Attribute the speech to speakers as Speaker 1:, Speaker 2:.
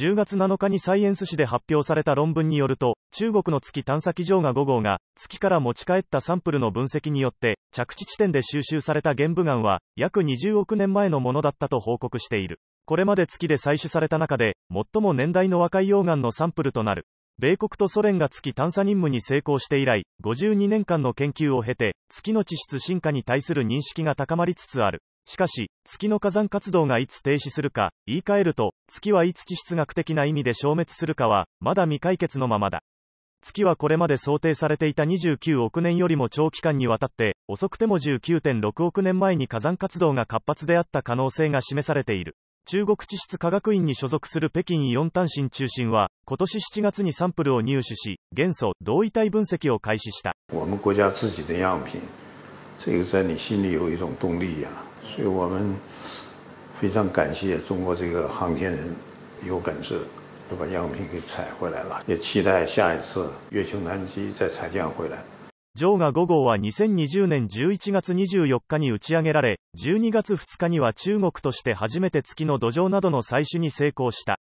Speaker 1: 10月7日にサイエンス誌で発表された論文によると、中国の月探査機場が5号が、月から持ち帰ったサンプルの分析によって、着地地点で収集された玄武岩は、約20億年前のものだったと報告している。これまで月で採取された中で、最も年代の若い溶岩のサンプルとなる。米国とソ連が月探査任務に成功して以来、52年間の研究を経て、月の地質進化に対する認識が高まりつつある。しかし、月の火山活動がいつ停止するか、言い換えると、月はいつ地質学的な意味で消滅するかは、まだ未解決のままだ。月はこれまで想定されていた29億年よりも長期間にわたって、遅くても19.6億年前に火山活動が活発であった可能性が示されている。中国地質科学院に所属する北京イオン単身中心は、今年7月にサンプルを入手し、元素、同位体分析を開始した。
Speaker 2: 我们国家自己的样品、这个在你心里有一种动力呀、啊。所以我们非常感谢中国这个航天人有本事就把样品给采回来了，也期待下一次月球南极再采样回来。
Speaker 1: ジョーガ5号は2020年11月24日に打ち上げられ、12月2日には中国として初めて月の土壌などの採取に成功した。